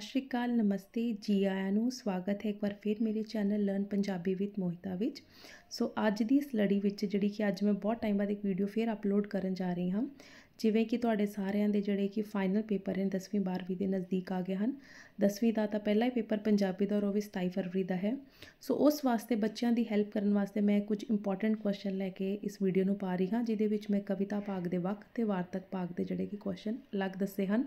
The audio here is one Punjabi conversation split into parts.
ਸਤਿ ਸ਼੍ਰੀ ਅਕਾਲ ਨਮਸਤੇ ਜੀ ਆਇਆਂ ਨੂੰ ਸਵਾਗਤ ਹੈ ਇੱਕ ਵਾਰ ਫਿਰ ਮੇਰੇ channel learn Punjabi with Mohita ਵਿੱਚ ਸੋ ਅੱਜ ਦੀ ਇਸ ਲੜੀ ਵਿੱਚ ਜਿਹੜੀ ਕਿ ਅੱਜ ਮੈਂ ਬਹੁਤ ਟਾਈਮ ਬਾਅਦ ਇੱਕ ਵੀਡੀਓ ਫੇਰ ਅਪਲੋਡ ਕਰਨ ਜਾ ਰਹੀ ਹਾਂ ਜਿਵੇਂ ਕਿ ਤੁਹਾਡੇ ਸਾਰਿਆਂ ਦੇ ਜਿਹੜੇ ਕਿ ਫਾਈਨਲ ਪੇਪਰ ਹਨ 10ਵੀਂ 12ਵੀਂ ਦੇ ਨਜ਼ਦੀਕ ਆ ਗਏ ਹਨ 10ਵੀਂ ਦਾ ਤਾਂ ਪਹਿਲਾ ਹੀ ਪੇਪਰ ਪੰਜਾਬੀ ਦਾ ਔਰ ਉਹ ਵੀ 27 ਫਰਵਰੀ ਦਾ ਹੈ ਸੋ ਉਸ ਵਾਸਤੇ ਬੱਚਿਆਂ ਦੀ ਹੈਲਪ ਕਰਨ ਵਾਸਤੇ ਮੈਂ ਕੁਝ ਇੰਪੋਰਟੈਂਟ ਕੁਐਸਚਨ ਲੈ ਕੇ ਇਸ ਵੀਡੀਓ ਨੂੰ ਪਾ ਰਹੀ ਹਾਂ ਜਿਹਦੇ ਵਿੱਚ ਮੈਂ ਕਵਿਤਾ ਭਾਗ ਦੇ ਵਕਤ ਤੇ ਵਾਰਤਕ ਭਾਗ ਦੇ ਜਿਹੜੇ ਕਿ ਕੁਐਸਚਨ ਅਲੱਗ ਦੱਸੇ ਹਨ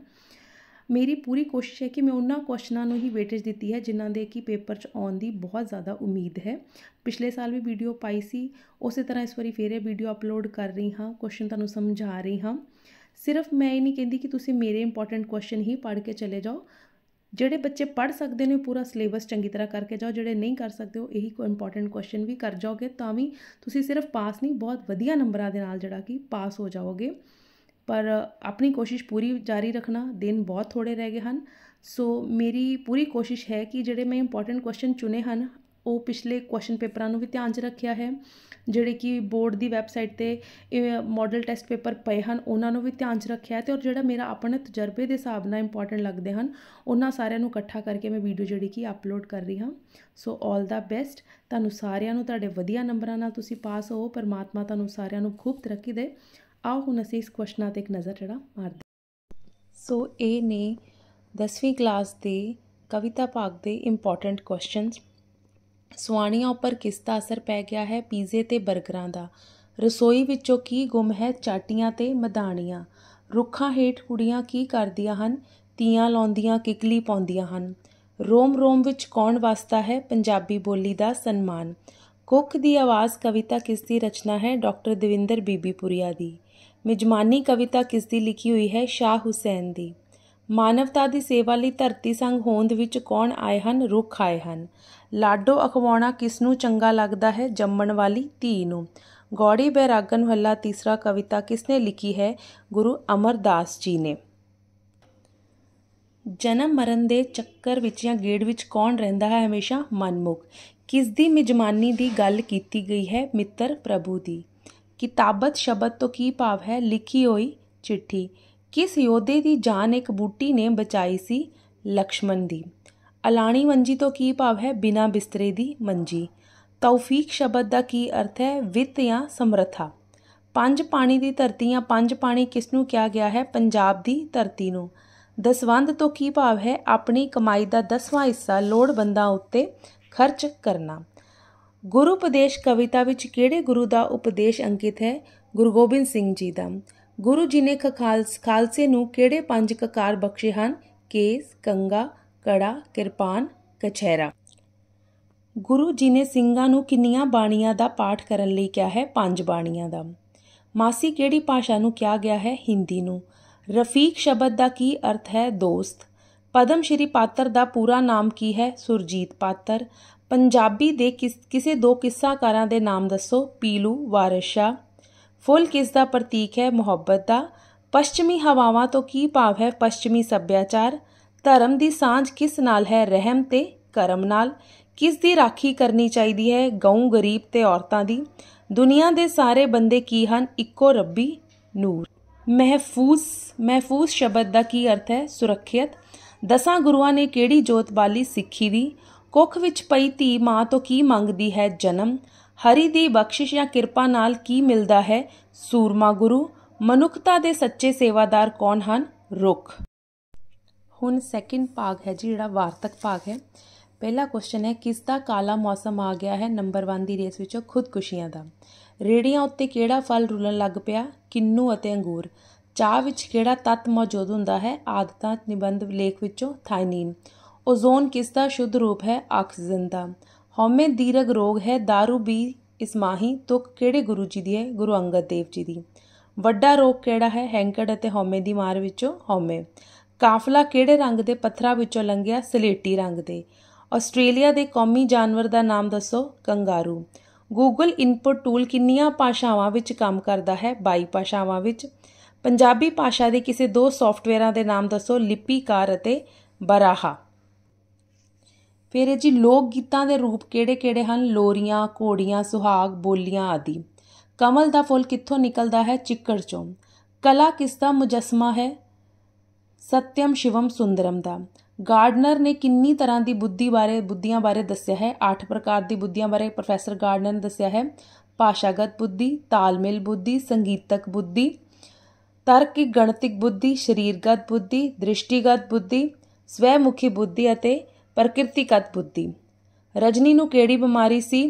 ਮੇਰੀ ਪੂਰੀ ਕੋਸ਼ਿਸ਼ ਹੈ ਕਿ ਮੈਂ ਉਹਨਾਂ ਕੁਐਸਚਨਾਂ ਨੂੰ ਹੀ ਵੇਟੇਜ ਦਿੱਤੀ ਹੈ ਜਿਨ੍ਹਾਂ ਦੇ ਕਿ ਪੇਪਰ 'ਚ ਆਉਣ ਦੀ ਬਹੁਤ ਜ਼ਿਆਦਾ ਉਮੀਦ ਹੈ ਪਿਛਲੇ ਸਾਲ ਵੀ ਵੀਡੀਓ ਪਾਈ ਸੀ ਉਸੇ ਤਰ੍ਹਾਂ ਇਸ ਵਾਰੀ ਫੇਰ ਇਹ ਵੀਡੀਓ ਅਪਲੋਡ ਕਰ ਰਹੀ ਹਾਂ ਕੁਐਸਚਨ ਤੁਹਾਨੂੰ ਸਮਝਾ ਰਹੀ ਹਾਂ ਸਿਰਫ ਮੈਂ ਇਹ ਨਹੀਂ ਕਹਿੰਦੀ ਕਿ ਤੁਸੀਂ ਮੇਰੇ ਇੰਪੋਰਟੈਂਟ ਕੁਐਸਚਨ ਹੀ ਪੜ੍ਹ ਕੇ ਚਲੇ ਜਾਓ ਜਿਹੜੇ ਬੱਚੇ ਪੜ੍ਹ ਸਕਦੇ ਨੇ ਪੂਰਾ ਸਿਲੇਬਸ ਚੰਗੀ ਤਰ੍ਹਾਂ ਕਰਕੇ ਜਾਓ ਜਿਹੜੇ ਨਹੀਂ ਕਰ ਸਕਦੇ ਉਹ ਇਹੀ ਕੋ ਇੰਪੋਰਟੈਂਟ ਕੁਐਸਚਨ ਵੀ ਕਰ ਜਾਓਗੇ ਤਾਂ ਵੀ ਤੁਸੀਂ ਸਿਰਫ ਪਾਸ ਨਹੀਂ ਬਹੁਤ ਵਧੀਆ ਨੰਬਰਾਂ ਦੇ ਨਾਲ ਜਿਹੜਾ ਕਿ ਪਾਸ ਹੋ ਜਾਓਗੇ ਪਰ ਆਪਣੀ ਕੋਸ਼ਿਸ਼ ਪੂਰੀ ਜਾਰੀ ਰੱਖਣਾ ਦਿਨ ਬਹੁਤ ਥੋੜੇ ਰਹਿ ਗਏ ਹਨ ਸੋ ਮੇਰੀ ਪੂਰੀ ਕੋਸ਼ਿਸ਼ ਹੈ ਕਿ ਜਿਹੜੇ ਮੈਂ ਇੰਪੋਰਟੈਂਟ ਕੁਐਸਚਨ ਚੁਣੇ ਹਨ ਉਹ ਪਿਛਲੇ ਕੁਐਸਚਨ ਪੇਪਰਾਂ ਨੂੰ ਵੀ ਧਿਆਨ 'ਚ ਰੱਖਿਆ ਹੈ ਜਿਹੜੇ ਕਿ ਬੋਰਡ ਦੀ ਵੈਬਸਾਈਟ ਤੇ ਮਾਡਲ ਟੈਸਟ ਪੇਪਰ ਪਏ ਹਨ ਉਹਨਾਂ ਨੂੰ ਵੀ ਧਿਆਨ 'ਚ ਰੱਖਿਆ ਹੈ ਤੇ ਔਰ ਜਿਹੜਾ ਮੇਰਾ ਆਪਣੇ ਤਜਰਬੇ ਦੇ ਹਿਸਾਬ ਨਾਲ ਇੰਪੋਰਟੈਂਟ ਲੱਗਦੇ ਹਨ ਉਹਨਾਂ ਸਾਰਿਆਂ ਨੂੰ ਇਕੱਠਾ ਕਰਕੇ ਮੈਂ ਵੀਡੀਓ ਜਿਹੜੀ ਕਿ ਅਪਲੋਡ ਕਰ ਰਹੀ ਹਾਂ ਸੋ 올 ਦਾ ਬੈਸਟ ਤੁਹਾਨੂੰ ਸਾਰਿਆਂ ਨੂੰ ਤੁਹਾਡੇ ਵਧੀਆ ਨੰਬਰਾਂ ਨਾਲ ਤੁਸੀਂ ਪਾਸ ਹੋ ਪਰਮਾਤਮਾ ਤੁਹਾਨੂੰ ਸਾਰਿਆਂ ਨੂੰ ਖੂਬ ਤਰੱਕੀ ਦੇ ਆਓ ਹੁਣ ਅਸੀਂ ਇਸ ਕੁਐਸਚਨਾਂ ਤੇ ਇੱਕ ਨਜ਼ਰ ਜਿਹੜਾ ਮਾਰਦੇ ਸੋ ਇਹ ਨੇ 10ਵੀਂ ਕਲਾਸ ਦੇ ਕਵਿਤਾ ਭਾਗ ਦੇ ਇੰਪੋਰਟੈਂਟ ਕੁਐਸਚਨਸ ਸਵਾਣੀਆਂ ਉੱਪਰ ਕਿਸ ਦਾ ਅਸਰ ਪੈ ਗਿਆ ਹੈ ਪੀਜ਼ੇ ਤੇ 버ਗਰਾਂ ਦਾ ਰਸੋਈ ਵਿੱਚੋਂ ਕੀ ਗੁੰਮ ਹੈ ਚਾਟੀਆਂ ਤੇ ਮਦਾਨੀਆਂ ਰੁੱਖਾਂ ਹੇਠ ਕੁੜੀਆਂ ਕੀ ਕਰਦੀਆਂ ਹਨ ਤੀਆਂ ਲਾਉਂਦੀਆਂ ਕਿਕਲੀ ਪਾਉਂਦੀਆਂ ਹਨ ਰੋਮ ਰੋਮ ਵਿੱਚ ਕੌਣ ਵਸਦਾ ਹੈ ਪੰਜਾਬੀ ਬੋਲੀ ਦਾ ਸਨਮਾਨ ਕੁੱਖ ਦੀ ਆਵਾਜ਼ ਕਵਿਤਾ ਕਿਸ ਦੀ ਰਚਨਾ ਹੈ ਡਾਕਟਰ ਦਵਿੰਦਰ ਬੀਬੀਪੁਰੀਆ ਦੀ ਮਿਜਮਾਨੀ ਕਵਿਤਾ ਕਿਸ ਦੀ ਲਿਖੀ ਹੋਈ ਹੈ ਸ਼ਾਹ ਹੁਸੈਨ ਦੀ ਮਾਨਵਤਾ ਦੀ ਸੇਵਾ ਲਈ ਧਰਤੀ ਸੰਗ ਹੋਂਦ ਵਿੱਚ ਕੌਣ ਆਏ ਹਨ ਰੁੱਖ ਆਏ ਹਨ ਲਾਡੋ ਅਖਵਾਉਣਾ ਕਿਸ ਨੂੰ ਚੰਗਾ ਲੱਗਦਾ ਹੈ ਜੰਮਣ ਵਾਲੀ ਧੀ ਨੂੰ ਗੌੜੀ ਬੈਰਾਗਨ ਹੱਲਾ ਤੀਸਰਾ ਕਵਿਤਾ ਕਿਸ ਨੇ ਲਿਖੀ ਹੈ ਗੁਰੂ ਅਮਰਦਾਸ ਜੀ ਨੇ ਜਨਮ ਮਰਨ ਦੇ ਚੱਕਰ ਵਿੱਚ ਜਾਂ ਗੇੜ ਵਿੱਚ ਕੌਣ ਰਹਿੰਦਾ ਹੈ ਹਮੇਸ਼ਾ ਮਨਮੁਖ ਕਿਸ ਦੀ ਮਿਜਮਾਨੀ ਦੀ ਗੱਲ ਕੀਤੀ ਗਈ ਹੈ ਮਿੱਤਰ ਪ੍ਰਭੂ ਦੀ ਕਿਤਾਬਤ ਸ਼ਬਦ ਤੋਂ ਕੀ ਭਾਵ ਹੈ ਲਿਖੀ ਹੋਈ ਚਿੱਠੀ ਕਿਸ ਯੋਧੇ ਦੀ ਜਾਨ ਇੱਕ ਬੂਟੀ ਨੇ ਬਚਾਈ ਸੀ ਲਕਸ਼ਮਣ ਦੀ ਅਲਾਣੀ ਮੰਜੀ ਤੋਂ ਕੀ ਭਾਵ ਹੈ ਬਿਨਾ ਬਿਸਤਰੇ ਦੀ ਮੰਜੀ ਤੌਫੀਕ ਸ਼ਬਦ ਦਾ ਕੀ ਅਰਥ ਹੈ ਵਿੱਤ ਜਾਂ ਸਮਰੱਥਾ ਪੰਜ ਪਾਣੀ ਦੀ ਧਰਤੀ ਜਾਂ ਪੰਜ ਪਾਣੀ ਕਿਸ ਨੂੰ ਕਿਹਾ ਗਿਆ ਹੈ ਪੰਜਾਬ ਦੀ ਧਰਤੀ ਨੂੰ ਦਸਵੰਦ ਤੋਂ ਕੀ ਭਾਵ ਹੈ ਆਪਣੀ ਕਮਾਈ ਦਾ ਦਸਵਾਂ ਹਿੱਸਾ ਲੋੜਵੰਦਾਂ ਉੱਤੇ ਖਰਚ ਕਰਨਾ ਗੁਰੂ ਉਪਦੇਸ਼ ਕਵਿਤਾ ਵਿੱਚ ਕਿਹੜੇ ਗੁਰੂ ਦਾ ਉਪਦੇਸ਼ ਅੰਕਿਤ ਹੈ ਗੁਰੂ ਗੋਬਿੰਦ ਸਿੰਘ ਜੀ ਦਾ ਗੁਰੂ ਜੀ ਨੇ ਖਾਲਸੇ ਨੂੰ ਕਿਹੜੇ ਪੰਜ ਕਕਾਰ ਬਖਸ਼ੇ ਹਨ ਕੇਸ ਕੰਗਾ ਕੜਾ ਕਿਰਪਾਨ ਕਛਹਿਰਾ ਗੁਰੂ ਜੀ ਨੇ ਸਿੰਘਾਂ ਨੂੰ ਕਿੰਨੀਆਂ ਬਾਣੀਆਂ ਦਾ ਪਾਠ ਕਰਨ ਲਈ ਕਿਹਾ ਹੈ ਪੰਜ ਬਾਣੀਆਂ ਦਾ ਮਾਸੀ ਕਿਹੜੀ ਭਾਸ਼ਾ ਨੂੰ ਕਿਹਾ ਗਿਆ ਹੈ ਹਿੰਦੀ ਨੂੰ ਰਫੀਕ ਸ਼ਬਦ ਦਾ ਕੀ ਅਰਥ ਹੈ ਦੋਸਤ ਪਦਮ ਸ਼੍ਰੀ ਪਾਤਰ ਦਾ ਪੂਰਾ ਨਾਮ ਕੀ ਹੈ ਸੁਰਜੀਤ ਪਾਤਰ ਪੰਜਾਬੀ ਦੇ ਕਿਸੇ ਦੋ ਕਿੱਸਾਕਾਰਾਂ ਦੇ ਨਾਮ ਦੱਸੋ ਪੀਲੂ ਵਾਰਸ਼ਾ ਫੁੱਲ ਕਿਸ ਦਾ ਪ੍ਰਤੀਕ ਹੈ ਮੁਹੱਬਤ ਦਾ ਪੱਛਮੀ ਹਵਾਵਾਂ ਤੋਂ ਕੀ ਭਾਵ ਹੈ ਪੱਛਮੀ ਸੱਭਿਆਚਾਰ ਧਰਮ ਦੀ ਸਾਂਝ ਕਿਸ ਨਾਲ ਹੈ ਰਹਿਮ ਤੇ ਕਰਮ ਨਾਲ ਕਿਸ ਦੀ ਰਾਖੀ ਕਰਨੀ ਚਾਹੀਦੀ ਹੈ ਗਊ ਗਰੀਬ ਤੇ ਔਰਤਾਂ ਦੀ ਦੁਨੀਆ ਦੇ ਸਾਰੇ ਬੰਦੇ ਕੀ ਹਨ ਇੱਕੋ ਰੱਬੀ ਨੂਰ ਮਹਿਫੂਜ਼ ਮਹਿਫੂਜ਼ ਸ਼ਬਦ ਦਾ ਕੀ ਅਰਥ ਹੈ ਸੁਰੱਖਿਅਤ ਦਸਾਂ ਗੁਰੂਆਂ ਨੇ ਕਿਹੜੀ ਜੋਤ ਬਾਲੀ ਸਿੱਖੀ ਦੀ ਕੁੱਖ ਵਿੱਚ ਪਈ ਧੀ ਮਾਂ ਤੋਂ ਕੀ ਮੰਗਦੀ ਹੈ ਜਨਮ ਹਰੀ ਦੀ ਬਖਸ਼ਿਸ਼ ਜਾਂ ਕਿਰਪਾ ਨਾਲ ਕੀ ਮਿਲਦਾ ਹੈ ਸੂਰਮਾ ਗੁਰੂ ਮਨੁੱਖਤਾ ਦੇ ਸੱਚੇ ਸੇਵਾਦਾਰ ਕੌਣ ਹਨ ਰੁੱਖ ਹੁਣ ਸੈਕਿੰਡ ਭਾਗ ਹੈ ਜੀ ਜਿਹੜਾ ਵਾਰਤਕ ਭਾਗ ਹੈ ਪਹਿਲਾ ਕੁਐਸਚਨ ਹੈ ਕਿਸ ਦਾ ਕਾਲਾ ਮੌਸਮ ਆ ਗਿਆ ਹੈ ਨੰਬਰ 1 ਦੀ ਰੇਸ ਵਿੱਚੋਂ ਖੁਦਕੁਸ਼ੀਆਂ ਦਾ ਰੇੜੀਆਂ ਉੱਤੇ ਕਿਹੜਾ ਫਲ ਰੁਲਣ ਲੱਗ ਪਿਆ ਕਿੰਨੂ ਅਤੇ ਅੰਗੂਰ ਚਾਹ ਵਿੱਚ ਕਿਹੜਾ ਤੱਤ ਮੌਜੂਦ ਹੁੰਦਾ ਹੈ ਆਦਤਾਂ ਨਿਬੰਧ ਲੇਖ ਵਿੱਚੋਂ ਥਾਇਨੀਨ ओजोन किसका ਸ਼ੁੱਧ ਰੂਪ ਹੈ ਆਕਸੀਜਨ ਦਾ ਹਉਮੈ ਦੀਰਗ ਰੋਗ ਹੈ दारू ਵੀ ਇਸ ਮਾਹੀ ਤੁਕ ਕਿਹੜੇ ਗੁਰੂ ਜੀ ਦੀ ਹੈ ਗੁਰੂ ਅੰਗਦ ਦੇਵ ਜੀ ਦੀ ਵੱਡਾ ਰੋਗ ਕਿਹੜਾ ਹੈ ਹੈਂਕੜ ਅਤੇ ਹਉਮੈ ਦੀ ਮਾਰ ਵਿੱਚੋਂ ਹਉਮੈ ਕਾਫਲਾ ਕਿਹੜੇ ਰੰਗ ਦੇ ਪੱਥਰਾਂ ਵਿੱਚੋਂ ਲੰਘਿਆ ਸਲੇਟੀ ਰੰਗ ਦੇ ਆਸਟ੍ਰੇਲੀਆ ਦੇ ਕੌਮੀ ਜਾਨਵਰ ਦਾ ਨਾਮ ਦੱਸੋ ਕੰਗਾਰੂ ਗੂਗਲ ਇਨਪੁਟ ਟੂਲ ਕਿੰਨੀਆਂ ਭਾਸ਼ਾਵਾਂ ਵਿੱਚ ਕੰਮ ਕਰਦਾ ਹੈ 22 ਭਾਸ਼ਾਵਾਂ ਵਿੱਚ ਪੰਜਾਬੀ ਭਾਸ਼ਾ ਦੇ ਕਿਸੇ ਦੋ ਸੌਫਟਵੇਅਰਾਂ ਦੇ ਨਾਮ ਦੱਸੋ ਲਿਪੀਕਾਰ ਅਤੇ ਬਰਾਹਾ ਫਿਰ ਇਹ ਜੀ ਲੋਕ ਗੀਤਾਂ ਦੇ ਰੂਪ ਕਿਹੜੇ-ਕਿਹੜੇ ਹਨ ਲੋਰੀਆਂ ਘੋੜੀਆਂ ਸੁਹਾਗ ਬੋਲੀਆਂ ਆਦਿ ਕਮਲ ਦਾ ਫੁੱਲ ਕਿੱਥੋਂ ਨਿਕਲਦਾ ਹੈ ਚਿੱਕੜ ਚੋਂ ਕਲਾ ਕਿਸ ਦਾ ਮੁਜਸਮਾ ਹੈ ਸਤਿਅਮ ਸ਼ਿਵਮ ਸੁੰਦਰਮ ਦਾ ਗਾਰਡਨਰ ਨੇ ਕਿੰਨੀ ਤਰ੍ਹਾਂ ਦੀ ਬੁੱਧੀ ਬਾਰੇ ਬੁੱਧੀਆਂ ਬਾਰੇ ਦੱਸਿਆ ਹੈ 8 ਪ੍ਰਕਾਰ ਦੀ ਬੁੱਧੀਆਂ ਬਾਰੇ ਪ੍ਰੋਫੈਸਰ ਗਾਰਡਨਰ ਨੇ ਦੱਸਿਆ ਹੈ ਭਾਸ਼ਾਗਤ ਬੁੱਧੀ ਤਾਲਮੇਲ ਬੁੱਧੀ ਸੰਗੀਤਕ ਬੁੱਧੀ ਤਰਕਿਕ ਗਣਿਤਿਕ ਬੁੱਧੀ ਸਰੀਰਗਤ ਬੁੱਧੀ ਦ੍ਰਿਸ਼ਟੀਗਤ ਬੁੱਧੀ ਸਵੈਮੁਖੀ ਬੁੱਧੀ ਅਤੇ ਪ੍ਰਕਿਰਤੀਗਤ ਬੁੱਧੀ ਰਜਨੀ ਨੂੰ ਕਿਹੜੀ ਬਿਮਾਰੀ ਸੀ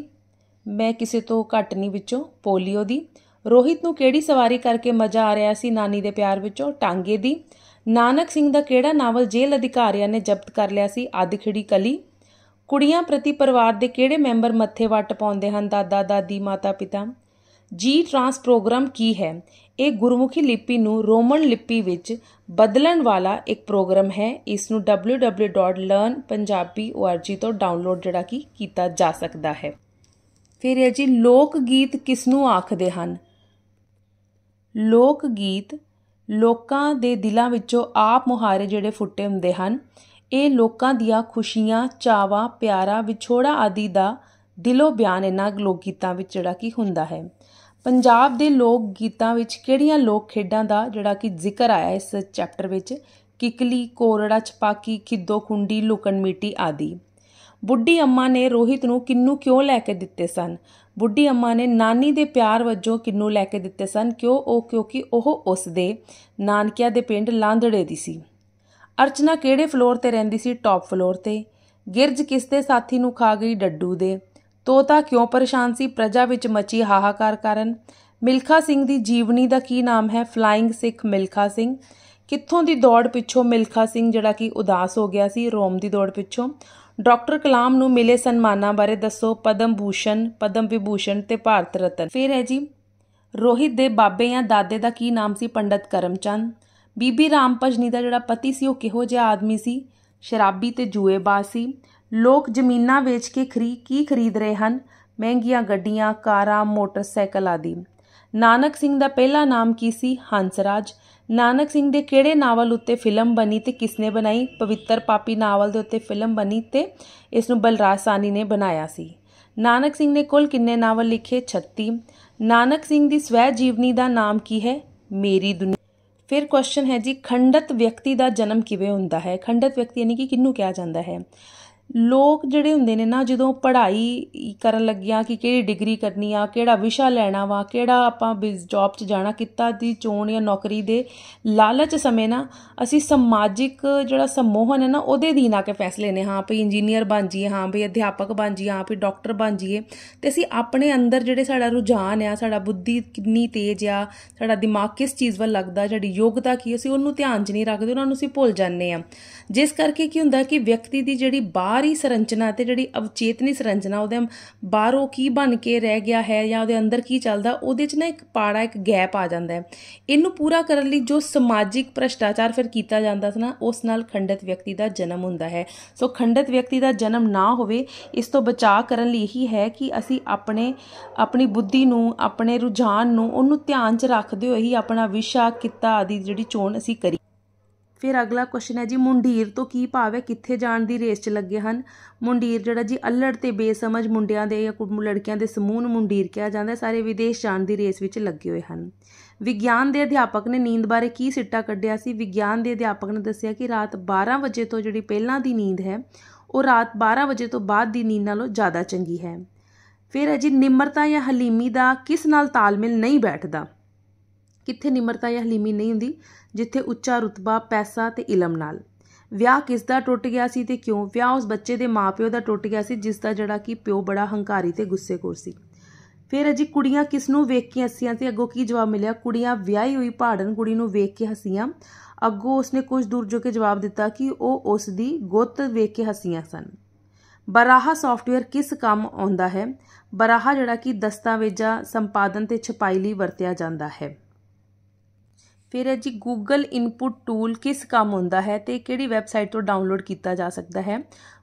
ਮੈਂ ਕਿਸੇ ਤੋਂ ਘੱਟ ਨਹੀਂ ਵਿੱਚੋਂ ਪੋਲੀਓ ਦੀ ਰੋਹਿਤ ਨੂੰ ਕਿਹੜੀ ਸਵਾਰੀ ਕਰਕੇ ਮਜ਼ਾ ਆ ਰਿਹਾ ਸੀ ਨਾਨੀ ਦੇ ਪਿਆਰ ਵਿੱਚੋਂ ਟਾਂਗੇ ਦੀ ਨਾਨਕ ਸਿੰਘ ਦਾ ਕਿਹੜਾ ਨਾਵਲ ਜੇਲ੍ਹ ਅਧਿਕਾਰੀਆਂ ਨੇ ਜ਼ਬਤ ਕਰ ਲਿਆ ਸੀ ਆਦਿਖੜੀ ਕਲੀ ਕੁੜੀਆਂ ਪ੍ਰਤੀ ਪਰਿਵਾਰ ਦੇ ਕਿਹੜੇ ਮੈਂਬਰ ਮੱਥੇ ਵੱਟ ਪਾਉਂਦੇ ਹਨ ਦਾਦਾ ਦਾਦੀ ਮਾਤਾ ਪਿਤਾ ਜੀ ਟ੍ਰਾਂਸ ਪ੍ਰੋਗਰਾਮ ਕੀ ਹੈ ਇਹ ਗੁਰਮੁਖੀ ਲਿਪੀ ਨੂੰ ਰੋਮਨ ਲਿਪੀ ਵਿੱਚ ਬਦਲਣ ਵਾਲਾ ਇੱਕ ਪ੍ਰੋਗਰਾਮ ਹੈ ਇਸ ਨੂੰ www.learnpunjabi.org ਤੋਂ ਡਾਊਨਲੋਡ ਜਿਹੜਾ ਕੀ ਕੀਤਾ ਜਾ ਸਕਦਾ ਹੈ ਫਿਰ ਇਹ ਜੀ ਲੋਕ ਗੀਤ ਕਿਸ ਨੂੰ ਆਖਦੇ ਹਨ ਲੋਕ ਗੀਤ ਲੋਕਾਂ ਦੇ ਦਿਲਾਂ ਵਿੱਚੋਂ ਆਪ ਮੁਹਾਰੇ ਜਿਹੜੇ ਫੁੱਟੇ ਹੁੰਦੇ ਹਨ ਇਹ ਲੋਕਾਂ ਦੀਆਂ ਖੁਸ਼ੀਆਂ ਚਾਵਾ ਪਿਆਰਾ ਵਿਛੋੜਾ ਆਦਿ ਦਾ ਦਿਲੋਂ ਬਿਆਨ ਇਹਨਾਂ ਲੋਕ ਗੀਤਾਂ ਵਿੱਚ ਜਿਹੜਾ ਕੀ ਹੁੰਦਾ ਹੈ ਪੰਜਾਬ ਦੇ ਲੋਕ ਗੀਤਾਂ ਵਿੱਚ ਕਿਹੜੀਆਂ ਲੋਕ ਖੇਡਾਂ ਦਾ ਜਿਹੜਾ ਕੀ ਜ਼ਿਕਰ ਆਇਆ ਇਸ ਚੈਪਟਰ ਵਿੱਚ ਕਿਕਲੀ ਕੋਰੜਾ ਚਪਾਕੀ ਖਿੱਦੋ ਖੁੰਡੀ ਲੁਕਣ ਮੀਟੀ ਆਦਿ ਬੁੱਢੀ ਅੰਮਾ ਨੇ ਰੋਹਿਤ ਨੂੰ ਕਿੰਨੂ ਕਿਉਂ ਲੈ ਕੇ ਦਿੱਤੇ ਸਨ ਬੁੱਢੀ ਅੰਮਾ ਨੇ ਨਾਨੀ ਦੇ ਪਿਆਰ ਵਜੋਂ ਕਿੰਨੂ ਲੈ ਕੇ ਦਿੱਤੇ ਸਨ ਕਿਉਂ ਉਹ ਕਿਉਂਕਿ ਉਹ ਉਸ ਦੇ ਨਾਨਕਿਆ ਦੇ ਪਿੰਡ ਲਾਂਦੜੇ ਦੀ ਸੀ ਅਰਚਨਾ ਕਿਹੜੇ ਫਲੋਰ ਤੇ ਰਹਿੰਦੀ ਸੀ ਟੌਪ ਫਲੋਰ ਤੇ ਗਿਰਜ ਕਿਸ ਦੇ ਸਾਥੀ ਨੂੰ ਖਾ ਗਈ ਡੱਡੂ ਦੇ ਤੋਤਾ ਕਿਉਂ ਪਰੇਸ਼ਾਨ ਸੀ ਪ੍ਰਜਾ ਵਿੱਚ ਮਚੀ ਹਾਹਾਕਾਰ ਕਾਰਨ ਮਿਲਖਾ ਸਿੰਘ ਦੀ ਜੀਵਨੀ ਦਾ ਕੀ ਨਾਮ ਹੈ ਫਲਾਈਂਗ ਸਿੱਖ ਮਿਲਖਾ ਸਿੰਘ ਕਿੱਥੋਂ ਦੀ ਦੌੜ ਪਿੱਛੋਂ ਮਿਲਖਾ ਸਿੰਘ ਜਿਹੜਾ ਕਿ ਉਦਾਸ ਹੋ ਗਿਆ ਸੀ ਰੋਮ ਦੀ ਦੌੜ ਪਿੱਛੋਂ ਡਾਕਟਰ ਕਲਾਮ ਨੂੰ ਮਿਲੇ ਸਨਮਾਨਾਂ ਬਾਰੇ ਦੱਸੋ ਪਦਮ ਭੂਸ਼ਣ ਪਦਮ ਵਿਭੂਸ਼ਣ ਤੇ ਭਾਰਤ ਰਤਨ ਫਿਰ ਹੈ ਜੀ ਰੋਹਿਤ ਦੇ ਬਾਬੇ ਜਾਂ ਦਾਦੇ ਦਾ ਕੀ ਨਾਮ ਸੀ ਪੰਡਤ ਕਰਮਚੰਦ ਬੀਬੀ ਰਾਮਪਜਨੀ ਦਾ ਜਿਹੜਾ ਪਤੀ ਸੀ ਉਹ ਕਿਹੋ ਜਿਹਾ ਆਦਮੀ ਸੀ ਸ਼ਰਾਬੀ ਤੇ ਜੂਏਬਾਜ਼ ਸੀ ਲੋਕ ਜ਼ਮੀਨਾਂ ਵੇਚ ਕੇ ਖਰੀ ਕੀ ਖਰੀਦ ਰਹੇ ਹਨ ਮਹਿੰਗੀਆਂ ਗੱਡੀਆਂ ਕਾਰਾਂ ਮੋਟਰਸਾਈਕਲ ਆਦਿ ਨਾਨਕ ਸਿੰਘ ਦਾ ਪਹਿਲਾ ਨਾਮ ਕੀ ਸੀ ਹੰਸਰਾਜ ਨਾਨਕ ਸਿੰਘ ਦੇ ਕਿਹੜੇ ਨਾਵਲ ਉੱਤੇ ਫਿਲਮ ਬਣੀ ਤੇ ਕਿਸਨੇ ਬਣਾਈ ਪਵਿੱਤਰ ਪਾਪੀ ਨਾਵਲ ਦੇ ਉੱਤੇ ਫਿਲਮ ਬਣੀ ਤੇ ਇਸ ਨੂੰ ਬਲਰਾਜ ਸਾਨੀ ਨੇ ਬਣਾਇਆ ਸੀ ਨਾਨਕ ਸਿੰਘ ਨੇ ਕੁੱਲ ਕਿੰਨੇ ਨਾਵਲ ਲਿਖੇ 36 ਨਾਨਕ ਸਿੰਘ ਦੀ ਸਵੈ ਜੀਵਨੀ ਦਾ ਨਾਮ ਕੀ ਹੈ ਮੇਰੀ ਦੁਨੀਆ ਫਿਰ ਕੁਐਸਚਨ ਹੈ ਜੀ ਖੰਡਤ ਵਿਅਕਤੀ ਦਾ ਜਨਮ ਕਿਵੇਂ ਹੁੰਦਾ ਹੈ ਖੰਡਤ ਵਿਅਕਤੀ ਯਾਨੀ ਕਿ ਕਿਹਨੂੰ ਕਿਹਾ ਜਾਂਦਾ ਹੈ ਲੋਕ ਜਿਹੜੇ ਹੁੰਦੇ ਨੇ ਨਾ ਜਦੋਂ ਪੜ੍ਹਾਈ ਕਰਨ ਲੱਗਿਆ ਕਿ ਕਿਹੜੀ ਡਿਗਰੀ ਕਰਨੀ ਆ ਕਿਹੜਾ ਵਿਸ਼ਾ ਲੈਣਾ ਵਾ ਕਿਹੜਾ ਆਪਾਂ ਬਿਜ਼ ਜੌਬ 'ਚ ਜਾਣਾ ਕਿੱਤਾ ਦੀ ਚੋਣ ਜਾਂ ਨੌਕਰੀ ਦੇ ਲਾਲਚ ਸਮੇਂ ਨਾ ਅਸੀਂ ਸਮਾਜਿਕ ਜਿਹੜਾ ਸਮੋਹਨ ਹੈ ਨਾ ਉਹਦੇ ਦੀ ਨਾ ਕੇ ਫੈਸਲੇ ਨੇ ਹਾਂ ਭਈ ਇੰਜੀਨੀਅਰ ਬਣ ਜਾਈਏ ਹਾਂ ਭਈ ਅਧਿਆਪਕ ਬਣ ਜਾਈਏ ਹਾਂ ਭਈ ਡਾਕਟਰ ਬਣ ਜਾਈਏ ਤੇ ਅਸੀਂ ਆਪਣੇ ਅੰਦਰ ਜਿਹੜੇ ਸਾਡਾ ਰੁਝਾਨ ਆ ਸਾਡਾ ਬੁੱਧੀ ਕਿੰਨੀ ਤੇਜ਼ ਆ ਸਾਡਾ ਦਿਮਾਗ ਕਿਸ ਚੀਜ਼ ਵੱਲ ਲੱਗਦਾ ਸਾਡੀ ਯੋਗਤਾ ਕੀ ਅਸੀਂ ਉਹਨੂੰ ਧਿਆਨ 'ਚ ਨਹੀਂ ਰੱਖਦੇ ਉਹਨਾਂ ਨੂੰ ਅਸੀਂ ਭੁੱਲ ਜਾਂਦੇ ਆ ਜਿਸ ਕਰਕੇ ਕੀ ਹੁੰਦਾ ਕਿ ਵਿਅਕਤੀ ਦੀ ਜਿਹੜੀ ਬਾਹਰ ਬਾਹਰੀ ਸੰਰਚਨਾ ਤੇ ਜਿਹੜੀ ਅਵਚੇਤਨੀ ਸੰਰਚਨਾ ਉਹਦੇ ਬਾਹਰੋਂ ਕੀ ਬਣ ਕੇ ਰਹਿ ਗਿਆ ਹੈ ਜਾਂ ਉਹਦੇ ਅੰਦਰ ਕੀ ਚੱਲਦਾ ਉਹਦੇ 'ਚ ਨਾ ਇੱਕ ਪਾੜਾ ਇੱਕ ਗੈਪ ਆ ਜਾਂਦਾ ਹੈ ਇਹਨੂੰ ਪੂਰਾ ਕਰਨ ਲਈ ਜੋ ਸਮਾਜਿਕ ਭ੍ਰਸ਼ਟਾਚਾਰ ਫਿਰ ਕੀਤਾ ਜਾਂਦਾ ਸੀ ਨਾ ਉਸ ਨਾਲ ਖੰਡਿਤ ਵਿਅਕਤੀ ਦਾ ਜਨਮ ਹੁੰਦਾ ਹੈ ਸੋ ਖੰਡਿਤ ਵਿਅਕਤੀ ਦਾ ਜਨਮ ਨਾ ਹੋਵੇ ਇਸ ਤੋਂ ਬਚਾਅ ਕਰਨ ਲਈ ਇਹੀ ਹੈ ਕਿ ਅਸੀਂ ਆਪਣੇ ਆਪਣੀ ਬੁੱਧੀ ਨੂੰ ਆਪਣੇ ਰੁਝਾਨ ਨੂੰ ਉਹਨੂੰ ਧਿਆਨ 'ਚ ਰੱਖਦੇ ਹੋਏ ਹੀ ਆਪਣਾ ਵਿਸ਼ਾ ਕਿੱਤਾ ਆਦੀ ਜਿਹੜੀ ਚੋਣ ਅਸੀਂ ਕਰੀ ਫਿਰ ਅਗਲਾ ਕੁਐਸਚਨ ਹੈ ਜੀ ਮੁੰਡੀਰ ਤੋਂ ਕੀ ਭਾਵ ਹੈ ਕਿੱਥੇ ਜਾਣ ਦੀ ਰੇਸ 'ਚ ਲੱਗੇ ਹਨ ਮੁੰਡੀਰ ਜਿਹੜਾ ਜੀ ਅਲੜ ਤੇ ਬੇਸਮਝ ਮੁੰਡਿਆਂ ਦੇ ਜਾਂ ਲੜਕੀਆਂ ਦੇ ਸਮੂਹ ਨੂੰ ਮੁੰਡੀਰ ਕਿਹਾ ਜਾਂਦਾ ਸਾਰੇ ਵਿਦੇਸ਼ ਜਾਣ ਦੀ ਰੇਸ ਵਿੱਚ ਲੱਗੇ ਹੋਏ ਹਨ ਵਿਗਿਆਨ ਦੇ ਅਧਿਆਪਕ ਨੇ ਨੀਂਦ ਬਾਰੇ ਕੀ ਸਿੱਟਾ ਕੱਢਿਆ ਸੀ ਵਿਗਿਆਨ ਦੇ ਅਧਿਆਪਕ ਨੇ ਦੱਸਿਆ ਕਿ ਰਾਤ 12 ਵਜੇ ਤੋਂ ਜਿਹੜੀ ਪਹਿਲਾਂ ਦੀ ਨੀਂਦ ਹੈ ਉਹ ਰਾਤ 12 ਵਜੇ ਤੋਂ ਬਾਅਦ ਦੀ ਨੀਂਦ ਨਾਲੋਂ ਜ਼ਿਆਦਾ ਚੰਗੀ ਹੈ ਫਿਰ ਹੈ ਜੀ ਨਿਮਰਤਾ ਜਾਂ ਹਲੀਮੀ ਦਾ ਕਿਸ ਨਾਲ ਤਾਲਮੇਲ ਨਹੀਂ ਬੈਠਦਾ ਕਿੱਥੇ ਨਿਮਰਤਾ ਜਾਂ ਹਲੀਮੀ ਨਹੀਂ ਹੁੰਦੀ ਜਿੱਥੇ ਉੱਚਾ ਰੁਤਬਾ ਪੈਸਾ ਤੇ ਇਲਮ ਨਾਲ ਵਿਆਹ ਕਿਸ ਦਾ ਟੁੱਟ ਗਿਆ ਸੀ ਤੇ ਕਿਉਂ ਵਿਆਹ ਉਸ ਬੱਚੇ ਦੇ ਮਾਪਿਓ ਦਾ ਟੁੱਟ ਗਿਆ ਸੀ ਜਿਸ ਦਾ ਜਿਹੜਾ ਕਿ ਪਿਓ ਬੜਾ ਹੰਕਾਰੀ ਤੇ ਗੁੱਸੇਖੋਰ ਸੀ ਫਿਰ ਅਜੀ ਕੁੜੀਆਂ ਕਿਸ ਨੂੰ ਵੇਖ ਕੇ ਹੱਸੀਆਂ ਤੇ ਅੱਗੋਂ ਕੀ ਜਵਾਬ ਮਿਲਿਆ ਕੁੜੀਆਂ ਵਿਆਹੀ ਹੋਈ ਪਹਾੜਨ ਕੁੜੀ ਨੂੰ ਵੇਖ ਕੇ ਹੱਸੀਆਂ ਅੱਗੋਂ ਉਸਨੇ ਕੁਝ ਦੂਰ ਜੋ ਕੇ ਜਵਾਬ ਦਿੱਤਾ ਕਿ ਉਹ ਉਸ ਦੀ ਗੁੱਤ ਵੇਖ ਕੇ ਹੱਸੀਆਂ ਸਨ ਬਰਾਹਾ ਸੌਫਟਵੇਅਰ ਕਿਸ ਕੰਮ ਆਉਂਦਾ ਹੈ ਬਰਾਹਾ ਜਿਹੜਾ ਕਿ ਦਸਤਾਵੇਜ਼ਾਂ ਸੰਪਾਦਨ ਤੇ ਛਪਾਈ ਲਈ ਵਰਤਿਆ ਜਾਂਦਾ ਹੈ ਫਿਰ ਹੈ ਜੀ ਗੂਗਲ ਇਨਪੁਟ ਟੂਲ ਕਿਸ ਕੰਮ ਆਉਂਦਾ ਹੈ ਤੇ ਕਿਹੜੀ ਵੈਬਸਾਈਟ ਤੋਂ ਡਾਊਨਲੋਡ ਕੀਤਾ ਜਾ ਸਕਦਾ ਹੈ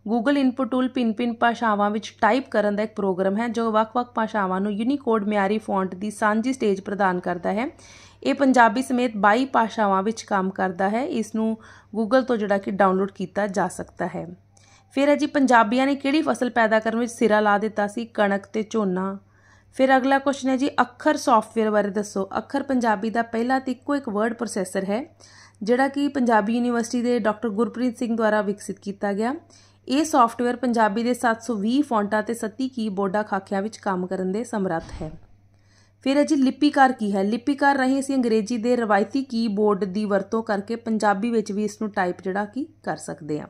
ਗੂਗਲ ਇਨਪੁਟ ਟੂਲ ਪਿੰਨ-ਪਿੰਨ ਭਾਸ਼ਾਵਾਂ ਵਿੱਚ ਟਾਈਪ ਕਰਨ ਦਾ ਇੱਕ ਪ੍ਰੋਗਰਾਮ ਹੈ ਜੋ ਵੱਖ-ਵੱਖ ਭਾਸ਼ਾਵਾਂ ਨੂੰ ਯੂਨੀਕੋਡ ਮਿਆਰੀ ਫੌਂਟ ਦੀ ਸਾਂਝੀ ਸਟੇਜ ਪ੍ਰਦਾਨ ਕਰਦਾ ਹੈ ਇਹ ਪੰਜਾਬੀ ਸਮੇਤ 22 ਭਾਸ਼ਾਵਾਂ ਵਿੱਚ ਕੰਮ ਕਰਦਾ ਹੈ ਇਸ ਨੂੰ ਗੂਗਲ ਤੋਂ ਜਿਹੜਾ ਕਿ ਡਾਊਨਲੋਡ ਕੀਤਾ ਜਾ ਸਕਦਾ ਹੈ ਫਿਰ ਹੈ ਜੀ ਪੰਜਾਬੀਆਂ ਨੇ ਕਿਹੜੀ ਫਸਲ ਪੈਦਾ ਕਰਨ ਵਿੱਚ ਸਿਰਾ ਲਾ ਦਿੱਤਾ ਸੀ ਕਣਕ ਤੇ ਝੋਨਾ ਫਿਰ ਅਗਲਾ ਕੁਐਸਚਨ ਹੈ ਜੀ ਅੱਖਰ ਸੌਫਟਵੇਅਰ ਬਾਰੇ ਦੱਸੋ ਅੱਖਰ ਪੰਜਾਬੀ ਦਾ ਪਹਿਲਾ ਤੇ ਇੱਕੋ ਇੱਕ ਵਰਡ ਪ੍ਰੋਸੈਸਰ ਹੈ ਜਿਹੜਾ ਕਿ ਪੰਜਾਬੀ ਯੂਨੀਵਰਸਿਟੀ ਦੇ ਡਾਕਟਰ ਗੁਰਪ੍ਰੀਤ ਸਿੰਘ ਦੁਆਰਾ ਵਿਕਸਿਤ ਕੀਤਾ ਗਿਆ ਇਹ ਸੌਫਟਵੇਅਰ ਪੰਜਾਬੀ ਦੇ 720 ਫੌਂਟਾਂ ਤੇ 37 ਕੀਬੋਰਡਾਂ ਖਾਕਿਆਂ ਵਿੱਚ ਕੰਮ ਕਰਨ ਦੇ ਸਮਰੱਥ ਹੈ ਫਿਰ ਹੈ ਜੀ ਲਿਪੀਕਾਰ ਕੀ ਹੈ ਲਿਪੀਕਾਰ ਰਹੀ ਅਸੀਂ ਅੰਗਰੇਜ਼ੀ ਦੇ ਰਵਾਇਤੀ ਕੀਬੋਰਡ ਦੀ ਵਰਤੋਂ ਕਰਕੇ ਪੰਜਾਬੀ ਵਿੱਚ ਵੀ ਇਸ ਨੂੰ ਟਾਈਪ ਜਿਹੜਾ ਕਿ ਕਰ ਸਕਦੇ ਹਾਂ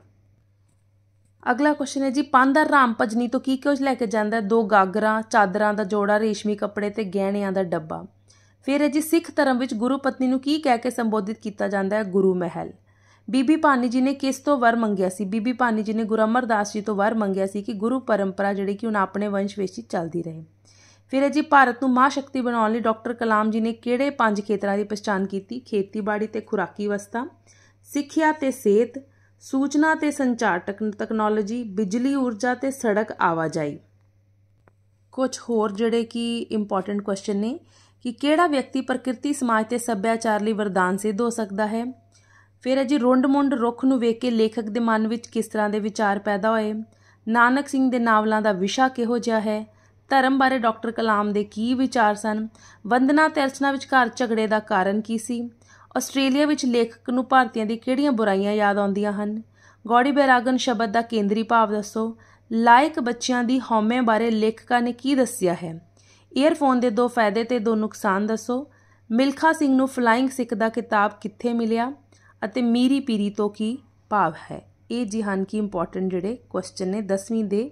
ਅਗਲਾ ਕੁਐਸਚਨ ਹੈ ਜੀ ਪੰਦਰ ਰਾਮ ਭਜਨੀ ਤੋਂ ਕੀ ਕੁਝ ਲੈ ਕੇ ਜਾਂਦਾ ਦੋ ਗਾਗਰਾਂ ਚਾਦਰਾਂ ਦਾ ਜੋੜਾ ਰੇਸ਼ਮੀ ਕੱਪੜੇ ਤੇ ਗਹਿਣਿਆਂ ਦਾ ਡੱਬਾ ਫਿਰ ਹੈ ਜੀ ਸਿੱਖ ਧਰਮ ਵਿੱਚ ਗੁਰੂ ਪਤਨੀ ਨੂੰ ਕੀ ਕਹਿ ਕੇ ਸੰਬੋਧਿਤ ਕੀਤਾ ਜਾਂਦਾ ਹੈ ਗੁਰੂ ਮਹਿਲ ਬੀਬੀ ਪਾਨੀ ਜੀ ਨੇ ਕਿਸ ਤੋਂ ਵਰ ਮੰਗਿਆ ਸੀ ਬੀਬੀ ਪਾਨੀ ਜੀ ਨੇ ਗੁਰੂ ਅਮਰਦਾਸ ਜੀ ਤੋਂ ਵਰ ਮੰਗਿਆ ਸੀ ਕਿ ਗੁਰੂ ਪਰੰਪਰਾ ਜਿਹੜੀ ਕਿ ਉਹਨਾਂ ਆਪਣੇ ਵੰਸ਼ ਵਿੱਚ ਚੱਲਦੀ ਰਹੇ ਫਿਰ ਹੈ ਜੀ ਭਾਰਤ ਨੂੰ ਮਹਾ ਸ਼ਕਤੀ ਬਣਾਉਣ ਲਈ ਡਾਕਟਰ ਕਲਾਮ ਜੀ ਨੇ ਕਿਹੜੇ ਪੰਜ ਖੇਤਰਾਂ ਦੀ ਪਛਾਣ ਕੀਤੀ ਖੇਤੀਬਾੜੀ ਤੇ ਖੁਰਾਕੀ ਵਸਤਾਂ ਸਿੱਖਿਆ ਤੇ ਸਿਹਤ ਸੂਚਨਾ ਤੇ ਸੰਚਾਰ ਟੈਕਨੋਲੋਜੀ ਬਿਜਲੀ ਊਰਜਾ ਤੇ ਸੜਕ ਆਵਾਜਾਈ ਕੁਝ ਹੋਰ ਜਿਹੜੇ ਕਿ ਇੰਪੋਰਟੈਂਟ ਕੁਐਸਚਨ ਨੇ ਕਿ ਕਿਹੜਾ ਵਿਅਕਤੀ ਪ੍ਰਕਿਰਤੀ ਸਮਾਜ ਤੇ ਸੱਭਿਆਚਾਰ ਲਈ ਵਰਦਾਨ ਸਿੱਧ ਹੋ ਸਕਦਾ ਹੈ ਫਿਰ ਹੈ ਜੀ ਰੁੰਡ-ਮੁੰਡ ਰੁੱਖ ਨੂੰ ਵੇਖ ਕੇ ਲੇਖਕ ਦੇ ਮਨ ਵਿੱਚ ਕਿਸ ਤਰ੍ਹਾਂ ਦੇ ਵਿਚਾਰ ਪੈਦਾ ਹੋਏ ਨਾਨਕ ਸਿੰਘ ਦੇ ਨਾਵਲਾਂ ਦਾ ਵਿਸ਼ਾ ਕਿਹੋ ਜਿਹਾ ਹੈ ਧਰਮ ਬਾਰੇ ਡਾਕਟਰ ਕਲਾਮ ਦੇ ਕੀ ਵਿਚਾਰ ਸਨ ਵੰਦਨਾ ਤੇ ਅਰਚਨਾ ਵਿਚਕਾਰ ਝਗੜੇ ਦਾ ਕਾਰਨ ਕੀ ਸੀ ਆਸਟ੍ਰੇਲੀਆ ਵਿੱਚ ਲੇਖਕ ਨੂੰ ਭਾਰਤੀਆਂ ਦੀ ਕਿਹੜੀਆਂ ਬੁਰਾਈਆਂ ਯਾਦ ਆਉਂਦੀਆਂ ਹਨ ਗੌੜੀ ਬੈਰਾਗਨ ਸ਼ਬਦ ਦਾ ਕੇਂਦਰੀ ਭਾਵ ਦੱਸੋ ਲਾਇਕ ਬੱਚਿਆਂ ਦੀ ਹੌਮੇ ਬਾਰੇ ਲੇਖਕਾਂ ਨੇ ਕੀ ਦੱਸਿਆ ਹੈ 이어ਫੋਨ ਦੇ ਦੋ ਫਾਇਦੇ ਤੇ ਦੋ ਨੁਕਸਾਨ ਦੱਸੋ ਮਿਲਖਾ ਸਿੰਘ ਨੂੰ ਫਲਾਈਂਗ ਸਿੱਖ ਦਾ ਕਿਤਾਬ ਕਿੱਥੇ ਮਿਲਿਆ ਅਤੇ ਮੀਰੀ ਪੀਰੀ ਤੋਂ ਕੀ ਭਾਵ ਹੈ ਇਹ ਜਿਹਨ ਕੀ ਇੰਪੋਰਟੈਂਟ ਜਿਹੜੇ ਕੁਐਸਚਨ ਨੇ 10ਵੀਂ ਦੇ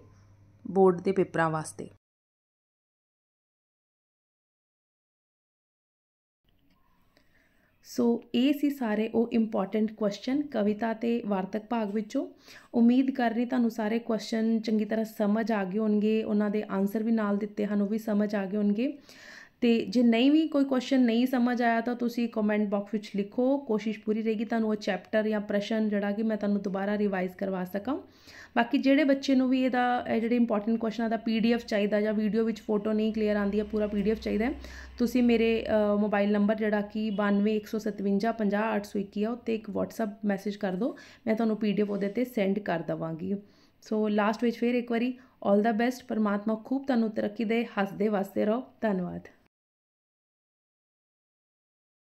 ਬੋਰਡ ਦੇ ਪੇਪਰਾਂ ਵਾਸਤੇ ਸੋ ਇਹ ਸੀ ਸਾਰੇ ਉਹ ਇੰਪੋਰਟੈਂਟ ਕੁਐਸਚਨ ਕਵਿਤਾ ਤੇ ਵਾਰਤਕ ਭਾਗ ਵਿੱਚੋਂ ਉਮੀਦ ਕਰ ਰਹੀ ਤੁਹਾਨੂੰ ਸਾਰੇ ਕੁਐਸਚਨ ਚੰਗੀ ਤਰ੍ਹਾਂ ਸਮਝ ਆ ਗਏ ਹੋਣਗੇ ਉਹਨਾਂ ਦੇ ਆਨਸਰ ਵੀ ਨਾਲ ਦਿੱਤੇ ਹਨ ਉਹ ਵੀ ਸਮਝ ਆ ਗਏ ਹੋਣਗੇ ਤੇ ਜੇ ਨਹੀਂ ਵੀ ਕੋਈ ਕੁਐਸਚਨ ਨਹੀਂ ਸਮਝ ਆਇਆ ਤਾਂ ਤੁਸੀਂ ਕਮੈਂਟ ਬਾਕਸ ਵਿੱਚ ਲਿਖੋ ਕੋਸ਼ਿਸ਼ ਪੂਰੀ ਰਹੇਗੀ ਤੁਹਾਨੂੰ ਉਹ ਚੈਪਟਰ ਜਾਂ ਪ੍ਰਸ਼ਨ ਜਿਹੜਾ ਕਿ ਮੈਂ ਤੁਹਾਨੂੰ ਦੁਬਾਰਾ ਰਿਵਾਈਜ਼ ਕਰਵਾ ਸਕਾਂ ਬਾਕੀ ਜਿਹੜੇ ਬੱਚੇ ਨੂੰ ਵੀ ਇਹਦਾ ਜਿਹੜੇ ਇੰਪੋਰਟੈਂਟ ਕੁਐਸਚਨਾਂ ਦਾ ਪੀਡੀਐਫ ਚਾਹੀਦਾ ਜਾਂ ਵੀਡੀਓ ਵਿੱਚ ਫੋਟੋ ਨਹੀਂ ਕਲੀਅਰ ਆਂਦੀ ਹੈ ਪੂਰਾ ਪੀਡੀਐਫ ਚਾਹੀਦਾ ਤੁਸੀਂ ਮੇਰੇ ਮੋਬਾਈਲ ਨੰਬਰ ਜਿਹੜਾ ਕਿ 9215550821 ਹੈ ਉੱਤੇ ਇੱਕ WhatsApp ਮੈਸੇਜ ਕਰ ਦਿਓ ਮੈਂ ਤੁਹਾਨੂੰ ਪੀਡੀਐਫ ਉਹਦੇ ਤੇ ਸੈਂਡ ਕਰ ਦਵਾਂਗੀ ਸੋ ਲਾਸਟ ਵਿੱਚ ਫੇਰ ਇੱਕ ਵਾਰੀ 올 ਦਾ ਬੈਸਟ ਪਰਮਾਤਮਾ ਖੂਬ ਤੁਹਾਨੂੰ ਤਰੱਕੀ ਦੇ ਹੱਸਦੇ ਵਾਸਤੇ ਰਹੋ ਧੰਨਵਾਦ